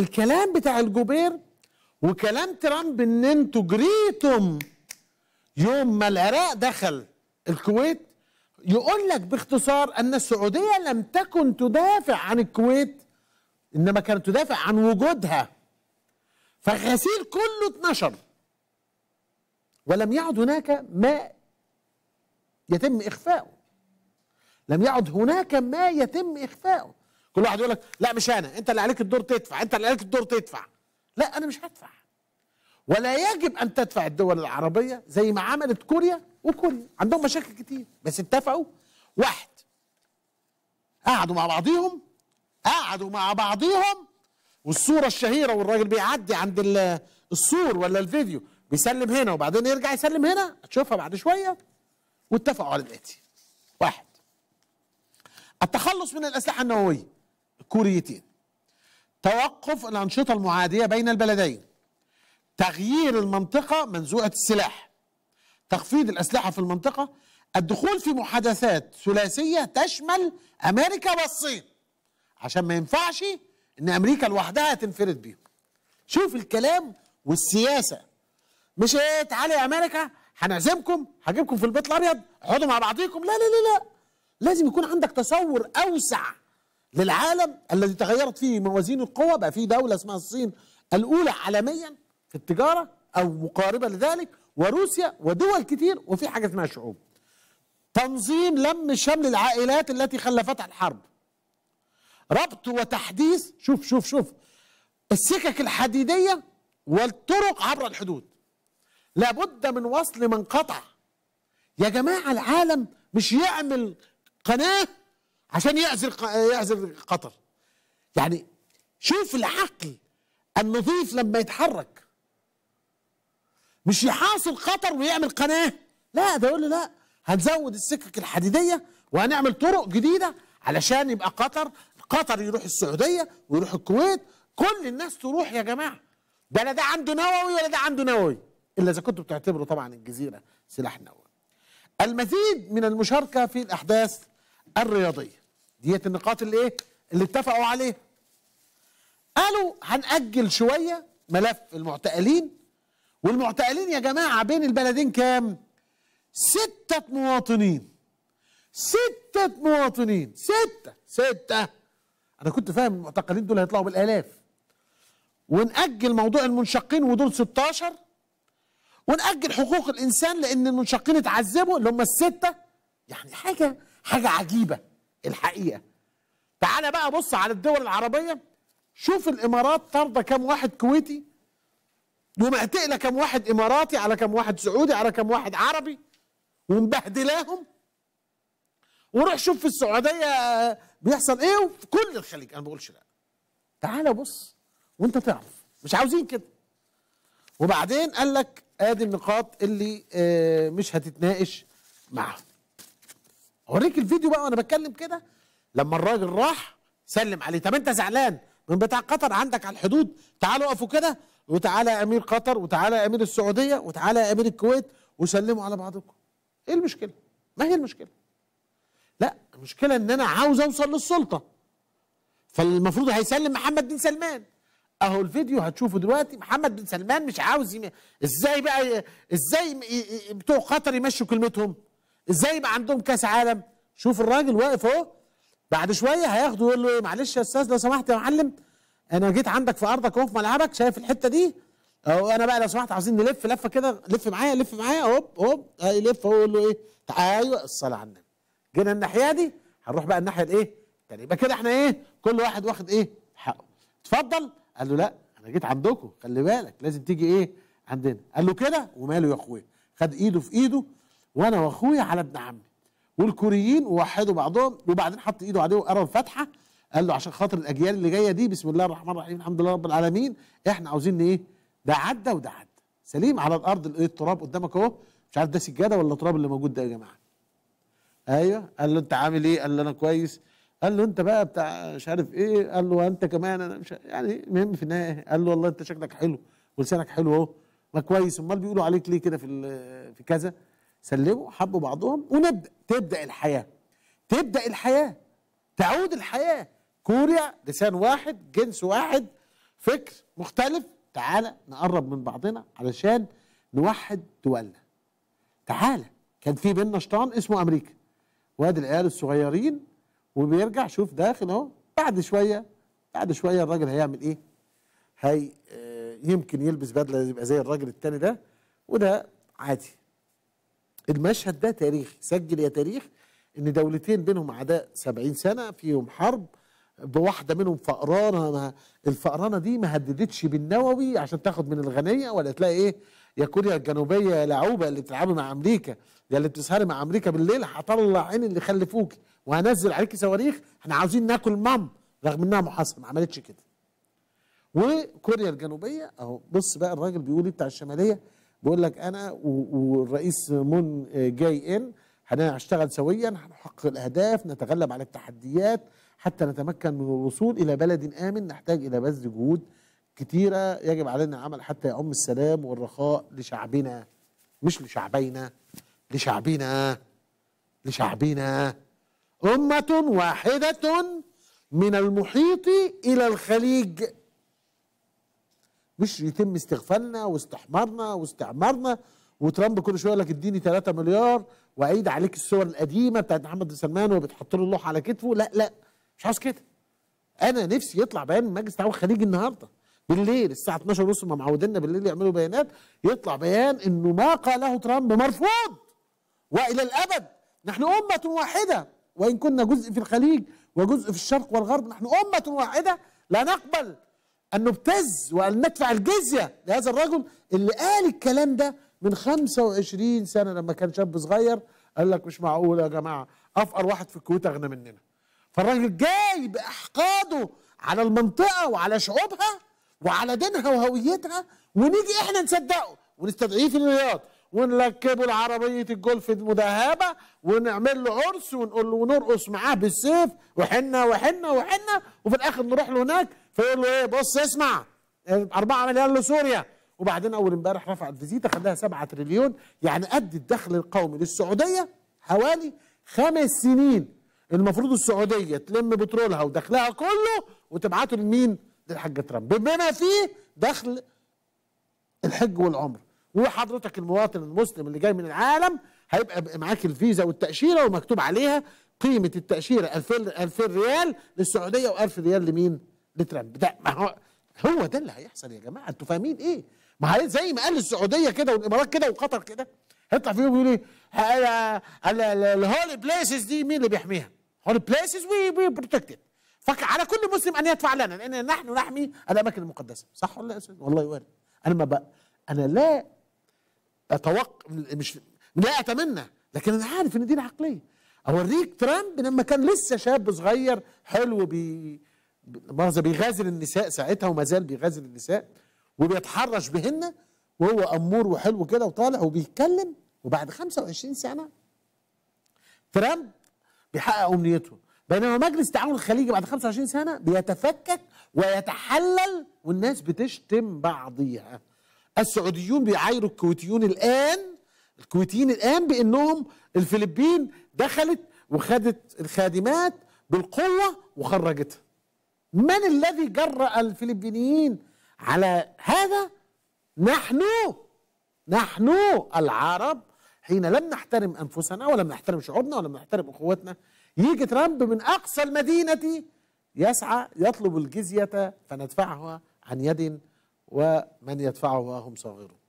الكلام بتاع الجوبير وكلام ترامب ان انتوا جريتم يوم ما العراق دخل الكويت يقول لك باختصار ان السعوديه لم تكن تدافع عن الكويت انما كانت تدافع عن وجودها فالغسيل كله اتنشر ولم يعد هناك ما يتم اخفاؤه لم يعد هناك ما يتم اخفاؤه كل واحد يقول لك لا مش انا انت اللي عليك الدور تدفع انت اللي عليك الدور تدفع لا انا مش هدفع ولا يجب ان تدفع الدول العربيه زي ما عملت كوريا وكوريا عندهم مشاكل كتير بس اتفقوا واحد قعدوا مع بعضيهم قعدوا مع بعضيهم والصوره الشهيره والراجل بيعدي عند السور ولا الفيديو بيسلم هنا وبعدين يرجع يسلم هنا هتشوفها بعد شويه واتفقوا على الاتي واحد التخلص من الاسلحه النوويه كوريتين توقف الأنشطة المعادية بين البلدين تغيير المنطقة منزوعة السلاح تخفيض الأسلحة في المنطقة الدخول في محادثات ثلاثية تشمل أمريكا والصين عشان ما ينفعش إن أمريكا لوحدها تنفرد بيهم شوف الكلام والسياسة مش إيه تعالي يا أمريكا هنعزمكم هجيبكم في البيت الأبيض اقعدوا مع بعضيكم لا لا لا لا لازم يكون عندك تصور أوسع للعالم الذي تغيرت فيه موازين القوى بقى فيه دولة اسمها الصين الأولى عالميا في التجارة أو مقاربة لذلك وروسيا ودول كتير وفي حاجة اسمها شعوب تنظيم لم شمل العائلات التي خلفتها الحرب ربط وتحديث شوف شوف شوف السكك الحديدية والطرق عبر الحدود لابد من وصل من قطع يا جماعة العالم مش يعمل قناة عشان يعزل يعزل قطر يعني شوف العقل النظيف لما يتحرك مش يحاصر قطر ويعمل قناه لا ده يقول له لا هنزود السكك الحديديه وهنعمل طرق جديده علشان يبقى قطر قطر يروح السعوديه ويروح الكويت كل الناس تروح يا جماعه ده لا ده عنده نووي ولا ده عنده نووي الا اذا كنتوا بتعتبروا طبعا الجزيره سلاح نووي المزيد من المشاركه في الاحداث الرياضيه ديت النقاط اللي ايه اللي اتفقوا عليها قالوا هنأجل شوية ملف المعتقلين والمعتقلين يا جماعة بين البلدين كام ستة مواطنين ستة مواطنين ستة ستة أنا كنت فاهم المعتقلين دول هيطلعوا بالآلاف ونأجل موضوع المنشقين ودول 16 ونأجل حقوق الإنسان لأن المنشقين اتعذبوا اللي هم الستة يعني حاجة حاجة عجيبة الحقيقه تعالى بقى بص على الدول العربيه شوف الامارات طارده كم واحد كويتي ومعتقله كم واحد اماراتي على كم واحد سعودي على كم واحد عربي ومبهدلاهم وروح شوف في السعوديه بيحصل ايه وفي كل الخليج انا ما بقولش لا تعالى بص وانت تعرف مش عاوزين كده وبعدين قال لك ادي النقاط اللي آه، مش هتتناقش معاهم اوريك الفيديو بقى وانا بتكلم كده لما الراجل راح سلم عليه طب انت زعلان من بتاع قطر عندك على الحدود تعالوا اقفوا كده وتعالى يا امير قطر وتعالى يا امير السعوديه وتعالى يا امير الكويت وسلموا على بعضكم ايه المشكله ما هي المشكله لا المشكله ان انا عاوز اوصل للسلطه فالمفروض هيسلم محمد بن سلمان اهو الفيديو هتشوفه دلوقتي محمد بن سلمان مش عاوز يم... ازاي بقى ازاي بتوع قطر يمشوا كلمتهم ازاي يبقى عندهم كاس عالم شوف الراجل واقف اهو بعد شويه هياخده يقول له ايه معلش يا استاذ لو سمحت يا معلم انا جيت عندك في ارضك اهو في ملعبك شايف الحته دي اهو انا بقى لو سمحت عاوزين نلف لفه كده لف معايا لف معايا هوب هوب يلف هو يقول له ايه ايوه الصلاه على النبي جينا الناحيه دي هنروح بقى الناحيه الايه الثانيه يبقى كده احنا ايه كل واحد واخد ايه حقه اتفضل قال له لا انا جيت عندكم خلي بالك لازم تيجي ايه عندنا قال له كده وماله يا اخويا خد ايده في ايده وانا واخويا على ابن عمي والكوريين ووحدوا بعضهم وبعدين حط ايده عليه وقرا الفاتحه قال له عشان خاطر الاجيال اللي جايه دي بسم الله الرحمن الرحيم الحمد لله رب العالمين احنا عاوزين ايه ده عدى وده عدى سليم على الارض التراب قدامك اهو مش عارف ده سجاده ولا التراب اللي موجود ده يا جماعه ايوه قال له انت عامل ايه قال له انا كويس قال له انت بقى بتاع مش عارف ايه قال له انت كمان انا مش يعني المهم في النهايه قال له والله انت شكلك حلو ولسانك حلو اهو ما كويس امال بيقولوا عليك ليه كده في في كذا سلموا حبوا بعضهم ونبدا تبدا الحياه تبدا الحياه تعود الحياه كوريا لسان واحد جنس واحد فكر مختلف تعالى نقرب من بعضنا علشان نوحد دولنا تعالى كان في بينا شيطان اسمه امريكا واد العيال الصغيرين وبيرجع شوف داخل اهو بعد شويه بعد شويه الراجل هيعمل ايه هي آه، يمكن يلبس بدله يبقى زي الراجل التاني ده وده عادي المشهد ده تاريخي سجل يا تاريخ ان دولتين بينهم عداء 70 سنه فيهم حرب بواحده منهم فقرانه ما الفقرانه دي ما هددتش بالنووي عشان تاخد من الغنيه ولا تلاقي ايه يا كوريا الجنوبيه يا لعوبه اللي بتلعبي مع امريكا يا اللي بتسهري مع امريكا بالليل هطلع عين اللي خلفوكي وهنزل عليكي صواريخ احنا عاوزين ناكل مام رغم انها محاصره ما عملتش كده وكوريا الجنوبيه اهو بص بقى الراجل بيقول إيه بتاع الشماليه بيقول لك انا والرئيس مون آه، جاي ان هنشتغل سويا هنحقق الاهداف نتغلب على التحديات حتى نتمكن من الوصول الى بلد امن نحتاج الى بذل جهود كثيره يجب علينا العمل حتى يعم السلام والرخاء لشعبنا مش لشعبينا لشعبنا لشعبنا امه واحده من المحيط الى الخليج مش يتم استغفالنا واستحمارنا واستعمارنا وترامب كل شويه يقول لك اديني 3 مليار واعيد عليك الصور القديمه بتاعت محمد بن سلمان وبتحط له اللوحه على كتفه لا لا مش عاوز كده انا نفسي يطلع بيان من مجلس التعاون الخليجي النهارده بالليل الساعه 12 ونص ما معودنا بالليل يعملوا بيانات يطلع بيان انه ما قاله ترامب مرفوض والى الابد نحن امه واحده وان كنا جزء في الخليج وجزء في الشرق والغرب نحن امه واحده لا نقبل أن نبتز وأن ندفع الجزية لهذا الرجل اللي قال الكلام ده من 25 سنة لما كان شاب صغير قال لك مش معقول يا جماعة أفقر واحد في الكويت أغنى مننا فالراجل جاي بإحقاده على المنطقة وعلى شعوبها وعلى دينها وهويتها ونيجي إحنا نصدقه ونستدعيه في الرياض ونركبه لعربيه الجولف المذهبة ونعمل له عرس ونقول له ونرقص معاه بالسيف وحنه وحنه وحنه وفي الاخر نروح له هناك فيقول له ايه بص اسمع 4 مليار لسوريا وبعدين اول امبارح رفعت فيزيتا خلاها 7 تريليون يعني قد الدخل القومي للسعوديه حوالي خمس سنين المفروض السعوديه تلم بترولها ودخلها كله وتبعته لمين؟ للحاج ترامب بما فيه دخل الحج والعمر وحضرتك المواطن المسلم اللي جاي من العالم هيبقى معاك الفيزا والتاشيره ومكتوب عليها قيمه التاشيره 2000 2000 ريال للسعوديه و1000 ريال لمين؟ لترامب ده ما هو هو ده اللي هيحصل يا جماعه انتوا فاهمين ايه؟ ما هي زي ما قال السعوديه كده والامارات كده وقطر كده هيطلع فيهم يقول ايه؟ الهولي بليسز دي مين اللي بيحميها؟ هولي بليسز وي وي بروتكتد فعلى كل مسلم ان يدفع لنا لان نحن نحمي الاماكن المقدسه صح ولا يا استاذ؟ والله وارد انا ما بقى انا لا اتوقع مش لا اتمنى لكن انا عارف ان دي العقليه اوريك ترامب لما كان لسه شاب صغير حلو بي مؤاخذه بيغازل النساء ساعتها وما زال بيغازل النساء وبيتحرش بهن وهو امور وحلو كده وطالع وبيتكلم وبعد 25 سنه ترامب بيحقق امنيته بينما مجلس التعاون الخليجي بعد 25 سنه بيتفكك ويتحلل والناس بتشتم بعضيها السعوديون بيعايروا الكويتيون الآن الكويتيين الآن بأنهم الفلبين دخلت وخدت الخادمات بالقوة وخرجتها من الذي جرأ الفلبينيين على هذا نحن نحن العرب حين لم نحترم أنفسنا ولم نحترم شعوبنا ولم نحترم أخواتنا يجي ترامب من أقصى المدينة يسعى يطلب الجزية فندفعها عن يد ومن يدفعه وهم صاغرون